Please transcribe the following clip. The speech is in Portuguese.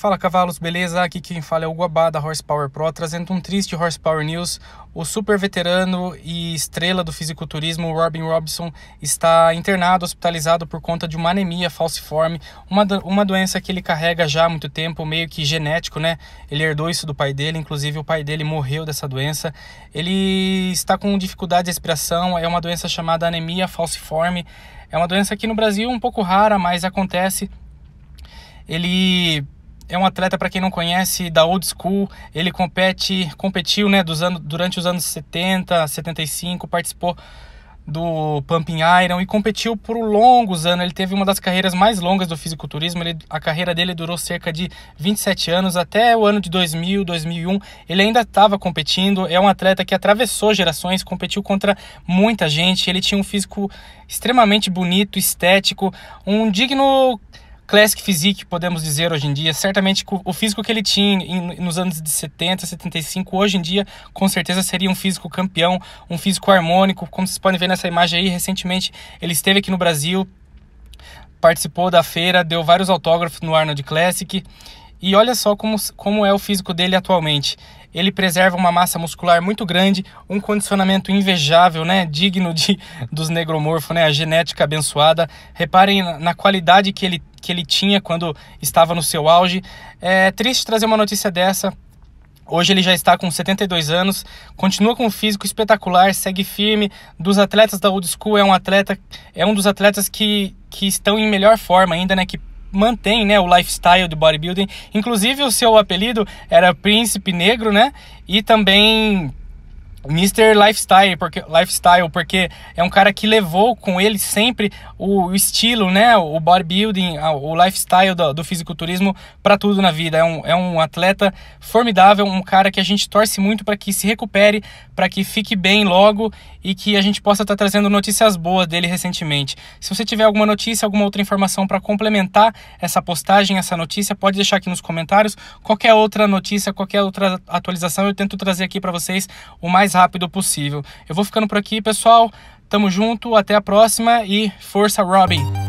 Fala cavalos, beleza? Aqui quem fala é o Guabá da Horsepower Pro, trazendo um triste Horsepower News. O super veterano e estrela do fisiculturismo Robin Robson está internado, hospitalizado por conta de uma anemia falciforme, uma, do uma doença que ele carrega já há muito tempo, meio que genético, né? Ele herdou isso do pai dele, inclusive o pai dele morreu dessa doença. Ele está com dificuldade de respiração, é uma doença chamada anemia falciforme. É uma doença aqui no Brasil é um pouco rara, mas acontece. Ele é um atleta, para quem não conhece, da old school. Ele compete, competiu né, dos anos, durante os anos 70, 75, participou do Pumping Iron e competiu por longos anos. Ele teve uma das carreiras mais longas do fisiculturismo. Ele, a carreira dele durou cerca de 27 anos, até o ano de 2000, 2001. Ele ainda estava competindo. É um atleta que atravessou gerações, competiu contra muita gente. Ele tinha um físico extremamente bonito, estético, um digno classic physique, podemos dizer hoje em dia, certamente o físico que ele tinha em, nos anos de 70, 75, hoje em dia, com certeza seria um físico campeão, um físico harmônico, como vocês podem ver nessa imagem aí, recentemente ele esteve aqui no Brasil, participou da feira, deu vários autógrafos no Arnold Classic e olha só como, como é o físico dele atualmente. Ele preserva uma massa muscular muito grande, um condicionamento invejável, né? digno de, dos negromorfos, né? a genética abençoada. Reparem na qualidade que ele, que ele tinha quando estava no seu auge. É triste trazer uma notícia dessa, Hoje ele já está com 72 anos, continua com um físico espetacular, segue firme. Dos atletas da Old School, é um atleta, é um dos atletas que, que estão em melhor forma ainda, né? Que mantém, né, o lifestyle de bodybuilding. Inclusive o seu apelido era Príncipe Negro, né? E também Mr. Lifestyle porque, Lifestyle, porque é um cara que levou com ele sempre o, o estilo, né? O bodybuilding, o lifestyle do, do fisiculturismo para tudo na vida. É um, é um atleta formidável, um cara que a gente torce muito para que se recupere, para que fique bem logo e que a gente possa estar tá trazendo notícias boas dele recentemente. Se você tiver alguma notícia, alguma outra informação para complementar essa postagem, essa notícia, pode deixar aqui nos comentários. Qualquer outra notícia, qualquer outra atualização, eu tento trazer aqui para vocês o mais mais rápido possível. Eu vou ficando por aqui, pessoal. Tamo junto, até a próxima e força Robin!